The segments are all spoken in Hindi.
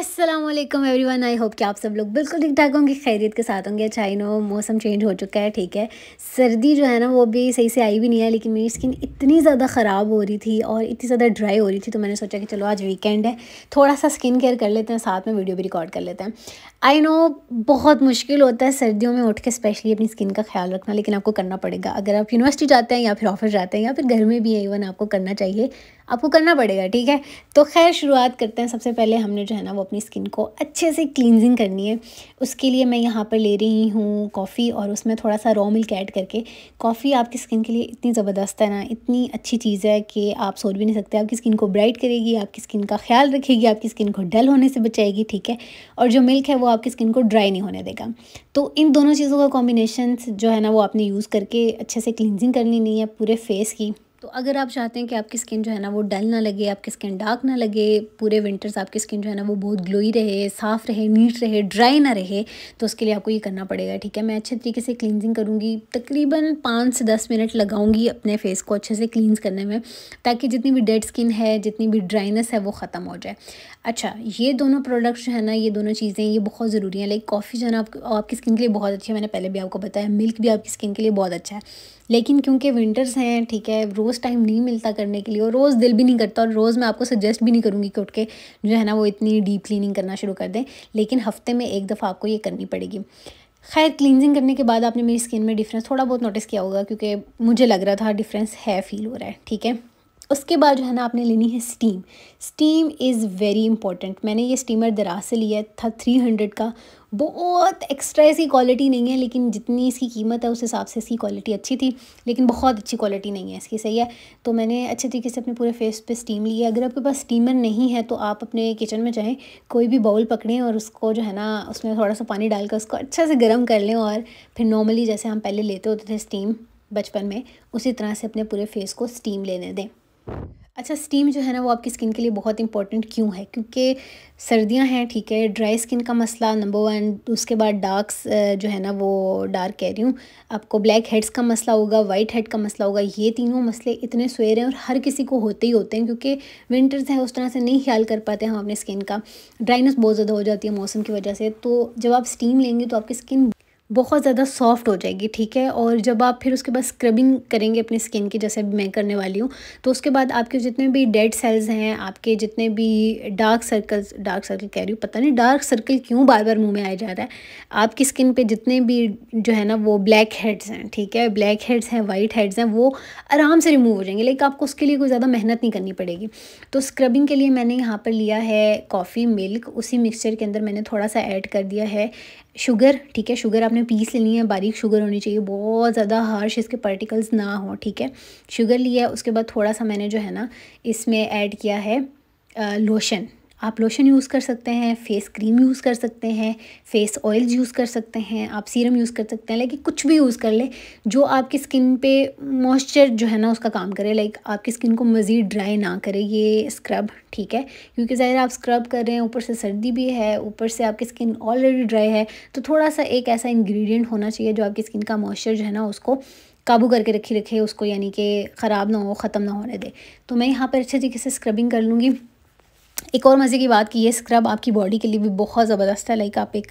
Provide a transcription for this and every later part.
Aslam everyone I hope कि आप सब लोग बिल्कुल ठीक ठाक होंगे खैरियत के साथ होंगे अच्छा नो मौसम चेंज हो चुका है ठीक है सर्दी जो है ना वो भी सही से आई भी नहीं है लेकिन मेरी स्किन इतनी ज़्यादा ख़राब हो रही थी और इतनी ज़्यादा ड्राई हो रही थी तो मैंने सोचा कि चलो आज वीकेंड है थोड़ा सा स्किन केयर कर लेते हैं साथ में वीडियो भी रिकॉर्ड कर लेते हैं आई नो बहुत मुश्किल होता है सर्दियों में उठ के स्पेशली अपनी स्किन का ख्याल रखना लेकिन आपको करना पड़ेगा अगर आप यूनिवर्सिटी जाते हैं या फिर ऑफिस जाते हैं या फिर घर में भी है इवन आपको करना चाहिए आपको करना पड़ेगा ठीक है तो खैर शुरुआत करते हैं सबसे पहले हमने जो है ना वो अपनी स्किन को अच्छे से क्लिनजिंग करनी है उसके लिए मैं यहाँ पर ले रही हूँ कॉफ़ी और उसमें थोड़ा सा रॉ मिल्क ऐड करके कॉफ़ी आपकी स्किन के लिए इतनी ज़बरदस्त है ना इतनी अच्छी चीज़ है कि आप सोच भी नहीं सकते आपकी स्किन को ब्राइट करेगी आपकी स्किन का ख्याल रखेगी आपकी स्किन को डल होने से बचाएगी ठीक है और जो मिल्क है वो आपकी स्किन को ड्राई नहीं होने देगा तो इन दोनों चीज़ों का कॉम्बिनेशन जो है ना वो आपने यूज़ करके अच्छे से क्लिनजिंग कर लेनी है पूरे फेस की तो अगर आप चाहते हैं कि आपकी स्किन जो है ना वो डल ना लगे आपकी स्किन डार्क ना लगे पूरे विंटर्स आपकी स्किन जो है ना वो बहुत ग्लोई रहे साफ़ रहे नीट रहे ड्राई ना रहे तो उसके लिए आपको ये करना पड़ेगा ठीक है मैं अच्छे तरीके से क्लिनजिंग करूँगी तकरीबन पाँच से दस मिनट लगाऊँगी अपने फेस को अच्छे से क्लींस करने में ताकि जितनी भी डेड स्किन है जितनी भी ड्राइनेस है वो ख़त्म हो जाए अच्छा ये दोनों प्रोडक्ट्स जो है ना ये दोनों चीज़ें ये बहुत ज़रूरी हैं लाइक कॉफ़ी जो है ना आपकी स्किन के लिए बहुत अच्छी है मैंने पहले भी आपको बताया मिल्क भी आपकी स्किन के लिए बहुत अच्छा है लेकिन क्योंकि विंटर्स हैं ठीक है रोज़ टाइम नहीं मिलता करने के लिए और रोज़ दिल भी नहीं करता और रोज़ मैं आपको सजेस्ट भी नहीं करूँगी कि उठ के जो है ना वो इतनी डीप क्लीनिंग करना शुरू कर दें लेकिन हफ्ते में एक दफ़ा आपको ये करनी पड़ेगी खैर क्लिनजिंग करने के बाद आपने मेरी स्किन में डिफरेंस थोड़ा बहुत नोटिस किया होगा क्योंकि मुझे लग रहा था डिफरेंस है फील हो रहा है ठीक है उसके बाद जो है ना आपने लेनी है steam steam is very important मैंने ये स्टीमर दराज से लिया था थ्री हंड्रेड का बहुत एक्स्ट्रा ऐसी क्वालिटी नहीं है लेकिन जितनी इसकी कीमत है उस हिसाब से इसकी क्वालिटी अच्छी थी लेकिन बहुत अच्छी क्वालिटी नहीं है इसकी सही है तो मैंने अच्छे तरीके से अपने पूरे फेस पे स्टीम ली है अगर आपके पास स्टीमर नहीं है तो आप अपने किचन में चाहें कोई भी बाउल पकड़ें और उसको जो है ना उसमें थोड़ा सा पानी डालकर उसको अच्छा से गर्म कर लें और फिर नॉर्मली जैसे हम पहले लेते होते थे स्टीम बचपन में उसी तरह से अपने पूरे फेस को स्टीम लेने दें अच्छा स्टीम जो है ना वो आपकी स्किन के लिए बहुत इंपॉर्टेंट क्यों है क्योंकि सर्दियां हैं ठीक है ड्राई स्किन का मसला नंबर वन उसके बाद डार्क्स जो है ना वो डार्क कह रही हूँ आपको ब्लैक हेड्स का मसला होगा वाइट हेड का मसला होगा ये तीनों मसले इतने सुएर हैं और हर किसी को होते ही होते हैं क्योंकि विंटर्स है उस तरह से नहीं ख्याल कर पाते हम अपने स्किन का ड्राइनेस बहुत ज़्यादा हो जाती है मौसम की वजह से तो जब आप स्टीम लेंगे तो आपकी स्किन बहुत ज़्यादा सॉफ्ट हो जाएगी ठीक है और जब आप फिर उसके बाद स्क्रबिंग करेंगे अपनी स्किन की जैसे मैं करने वाली हूँ तो उसके बाद आपके जितने भी डेड सेल्स हैं आपके जितने भी डार्क सर्कल्स डार्क सर्कल कह रही हूँ पता नहीं डार्क सर्कल क्यों बार बार मुंह में आया जा रहा है आपकी स्किन पे जितने भी जो है ना वो ब्लैक हेड्स हैं ठीक है ब्लैक हेड्स हैं वाइट हेड्स हैं वो आराम से रिमूव हो जाएंगे लेकिन आपको उसके लिए कोई ज़्यादा मेहनत नहीं करनी पड़ेगी तो स्क्रबिंग के लिए मैंने यहाँ पर लिया है कॉफ़ी मिल्क उसी मिक्सचर के अंदर मैंने थोड़ा सा ऐड कर दिया है शुगर ठीक है शुगर आपने पीस लेनी है बारीक शुगर होनी चाहिए बहुत ज़्यादा हार्श इसके पार्टिकल्स ना हो ठीक है शुगर लिया उसके बाद थोड़ा सा मैंने जो है ना इसमें ऐड किया है लोशन आप लोशन यूज़ कर सकते हैं फेस क्रीम यूज़ कर सकते हैं फेस ऑयल्स यूज़ कर सकते हैं आप सीरम यूज़ कर सकते हैं लेकिन कुछ भी यूज़ कर ले जो आपकी स्किन पे मॉइस्चर जो है ना उसका काम करे लाइक आपकी स्किन को मज़ीद ड्राई ना करे ये स्क्रब ठीक है क्योंकि ज़ाहिर आप स्क्रब कर रहे हैं ऊपर से सर्दी भी है ऊपर से आपकी स्किन ऑलरेडी ड्राई है तो थोड़ा सा एक ऐसा इन्ग्रीडियंट होना चाहिए जो आपकी स्किन का मॉइस्चर जो है ना उसको काबू करके रखी रखे उसको यानी कि ख़राब ना हो ख़त्म ना होने दे तो मैं यहाँ पर अच्छे तरीके से स्क्रबिंग कर लूँगी एक और मज़े की बात कि ये स्क्रब आपकी बॉडी के लिए भी बहुत ज़बरदस्त है लाइक आप एक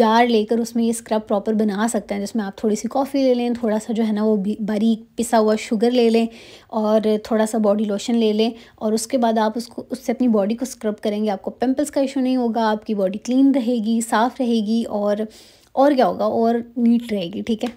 जार लेकर उसमें ये स्क्रब प्रॉपर बना सकते हैं जिसमें आप थोड़ी सी कॉफ़ी ले लें थोड़ा सा जो है ना वो बारीक पिसा हुआ शुगर ले लें और थोड़ा सा बॉडी लोशन ले लें और उसके बाद आप उसको उससे अपनी बॉडी को स्क्रब करेंगे आपको पिम्पल्स का इशू नहीं होगा आपकी बॉडी क्लीन रहेगी साफ़ रहेगी और और क्या होगा और नीट रहेगी ठीक है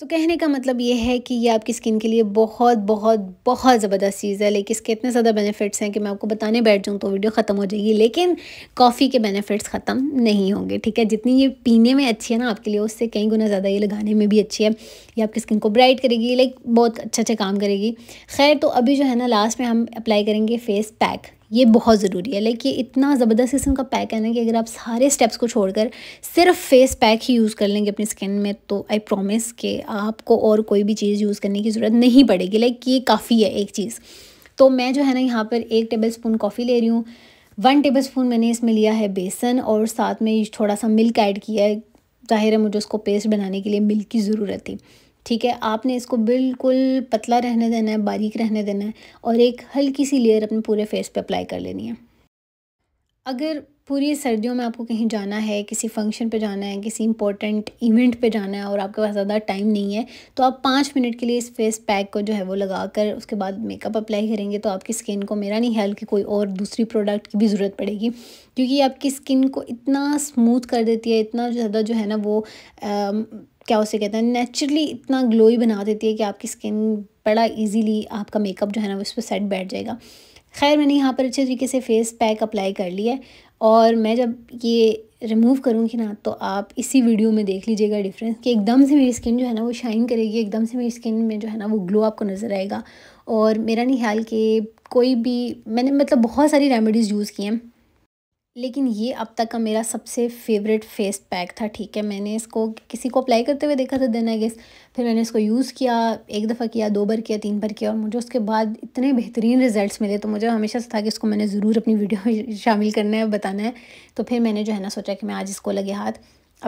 तो कहने का मतलब ये है कि ये आपकी स्किन के लिए बहुत बहुत बहुत ज़बरदस्त चीज़ है लेकिन इसके इतने ज़्यादा बेनिफिट्स हैं कि मैं आपको बताने बैठ जाऊँ तो वीडियो ख़त्म हो जाएगी लेकिन कॉफ़ी के बेनिफिट्स ख़त्म नहीं होंगे ठीक है जितनी ये पीने में अच्छी है ना आपके लिए उससे कई गुना ज़्यादा ये लगाने में भी अच्छी है ये आपकी स्किन को ब्राइट करेगी लाइक बहुत अच्छे अच्छे काम करेगी खैर तो अभी जो है ना लास्ट में हम अप्लाई करेंगे फेस पैक ये बहुत ज़रूरी है लाइक ये इतना ज़बरदस्त किस्म का पैक है ना कि अगर आप सारे स्टेप्स को छोड़कर सिर्फ फेस पैक ही यूज़ कर लेंगे अपनी स्किन में तो आई प्रोमिस कि आपको और कोई भी चीज़ यूज़ करने की ज़रूरत नहीं पड़ेगी लाइक ये काफ़ी है एक चीज़ तो मैं जो है ना यहाँ पर एक टेबल स्पून कॉफ़ी ले रही हूँ वन टेबल स्पून मैंने इसमें लिया है बेसन और साथ में थोड़ा सा मिल्क ऐड किया है ज़ाहिर है मुझे उसको पेस्ट बनाने के लिए मिल्क की ज़रूरत थी ठीक है आपने इसको बिल्कुल पतला रहने देना है बारीक रहने देना है और एक हल्की सी लेयर अपने पूरे फेस पे अप्लाई कर लेनी है अगर पूरी सर्दियों में आपको कहीं जाना है किसी फंक्शन पे जाना है किसी इंपॉर्टेंट इवेंट पे जाना है और आपके पास ज़्यादा टाइम नहीं है तो आप पाँच मिनट के लिए इस फेस पैक को जो है वो लगा कर उसके बाद मेकअप अप्लाई करेंगे तो आपकी स्किन को मेरा नहीं ख्याल कि कोई और दूसरी प्रोडक्ट की भी ज़रूरत पड़ेगी क्योंकि आपकी स्किन को इतना स्मूथ कर देती है इतना ज़्यादा जो है ना वो क्या उसे कहते हैं नेचुरली इतना ग्लोई बना देती है कि आपकी स्किन बड़ा इजीली आपका मेकअप जो है ना उस पर सेट बैठ जाएगा खैर मैंने यहाँ पर अच्छे तरीके से फेस पैक अप्लाई कर लिया है और मैं जब ये रिमूव करूँगी ना तो आप इसी वीडियो में देख लीजिएगा डिफरेंस कि एकदम से मेरी स्किन जो है ना वो शाइन करेगी एकदम से मेरी स्किन में जो है ना वो ग्लो आपको नज़र आएगा और मेरा नहीं ख्याल कि कोई भी मैंने मतलब बहुत सारी रेमेडीज़ यूज़ की हैं लेकिन ये अब तक का मेरा सबसे फेवरेट फेस पैक था ठीक है मैंने इसको किसी को अप्लाई करते हुए देखा था देन आई गेस फिर मैंने इसको यूज़ किया एक दफ़ा किया दो बार किया तीन बार किया और मुझे उसके बाद इतने बेहतरीन रिजल्ट्स मिले तो मुझे हमेशा से था कि इसको मैंने ज़रूर अपनी वीडियो में शामिल करना है बताना है तो फिर मैंने जो है ना सोचा कि मैं आज इसको लगे हाथ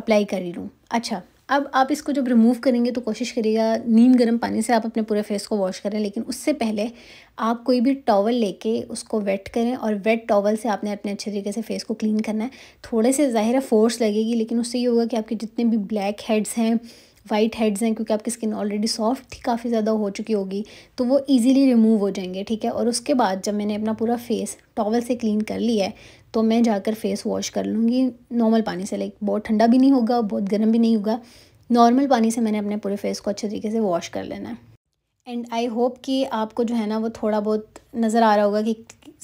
अप्लाई कर ही लूँ अच्छा अब आप इसको जब रिमूव करेंगे तो कोशिश करिएगा नीम गर्म पानी से आप अपने पूरे फेस को वॉश करें लेकिन उससे पहले आप कोई भी टॉवल लेके उसको वेट करें और वेट टॉवल से आपने अपने अच्छे तरीके से फेस को क्लीन करना है थोड़े से ज़ाहिर फोर्स लगेगी लेकिन उससे ये होगा कि आपके जितने भी ब्लैक हेड्स हैं वाइट हेड्स हैं क्योंकि आपकी स्किन ऑलरेडी सॉफ्ट थी काफ़ी ज़्यादा हो चुकी होगी तो वो इजीली रिमूव हो जाएंगे ठीक है और उसके बाद जब मैंने अपना पूरा फेस टॉवल से क्लीन कर लिया है तो मैं जाकर फेस वॉश कर लूँगी नॉर्मल पानी से लाइक बहुत ठंडा भी नहीं होगा बहुत गर्म भी नहीं होगा नॉर्मल पानी से मैंने अपने पूरे फेस को अच्छे तरीके से वॉश कर लेना है एंड आई होप कि आपको जो है ना वो थोड़ा बहुत नज़र आ रहा होगा कि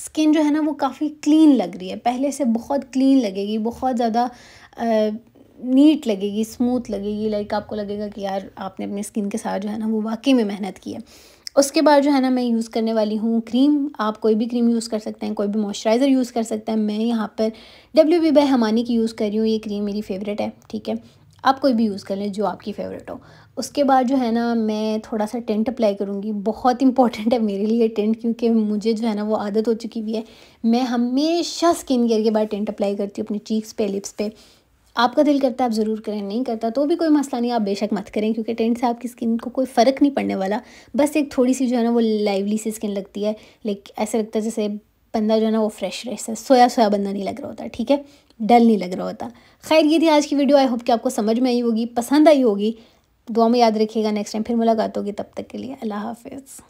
स्किन जो है ना वो काफ़ी क्लीन लग रही है पहले से बहुत क्लीन लगेगी बहुत ज़्यादा नीट लगेगी स्मूथ लगेगी लाइक आपको लगेगा कि यार आपने अपनी स्किन के साथ जो है ना वो वाकई में मेहनत की है उसके बाद जो है ना मैं यूज़ करने वाली हूँ क्रीम आप कोई भी क्रीम यूज़ कर सकते हैं कोई भी मॉइस्चराइज़र यूज़ कर सकते हैं मैं यहाँ पर डब्ल्यू बी बाई हमानी की यूज़ कर रही हूँ ये क्रीम मेरी फेवरेट है ठीक है आप कोई भी यूज़ कर लें जो आपकी फेवरेट हो उसके बाद जो है ना मैं थोड़ा सा टेंट अप्लाई करूँगी बहुत इंपॉर्टेंट है मेरे लिए टेंट क्योंकि मुझे जो है ना वो आदत हो चुकी हुई है मैं हमेशा स्किन केयर के बाद टेंट अप्लाई करती हूँ अपने चीक्स पे लिप्स पे आपका दिल करता है आप ज़रूर करें नहीं करता तो भी कोई मसला नहीं आप बेशक मत करें क्योंकि टेंट से आपकी स्किन को कोई फ़र्क नहीं पड़ने वाला बस एक थोड़ी सी जो है ना वो लाइवली सी स्किन लगती है लाइक ऐसा लगता है जैसे बंदा जो है ना वो फ्रेश फ्रेश है सोया सोया बंदा नहीं लग रहा होता ठीक है डल नहीं लग रहा होता खैर ये थी आज की वीडियो आई होप कि आपको समझ में आई होगी पसंद आई होगी दुआ में याद रखिएगा नेक्स्ट टाइम फिर मुलाकात होगी तब तक के लिए अल्लाह हाफिज़